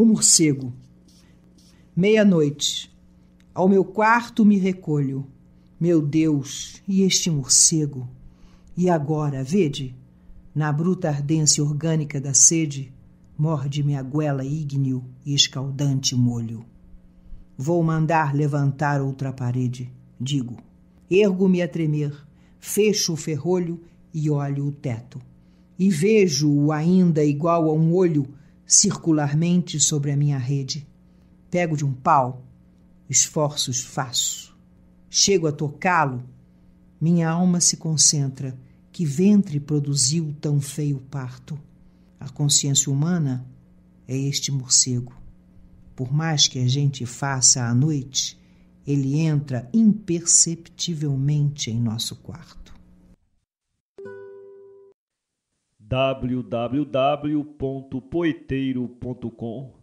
um morcego. Meia-noite. Ao meu quarto me recolho. Meu Deus, e este morcego? E agora, vede, na bruta ardência orgânica da sede, morde-me a guela ígneo e escaldante molho. Vou mandar levantar outra parede, digo. Ergo-me a tremer, fecho o ferrolho e olho o teto. E vejo-o ainda igual a um olho circularmente sobre a minha rede. Pego de um pau, esforços faço. Chego a tocá-lo, minha alma se concentra. Que ventre produziu tão feio parto? A consciência humana é este morcego. Por mais que a gente faça à noite, ele entra imperceptivelmente em nosso quarto. www.poeteiro.com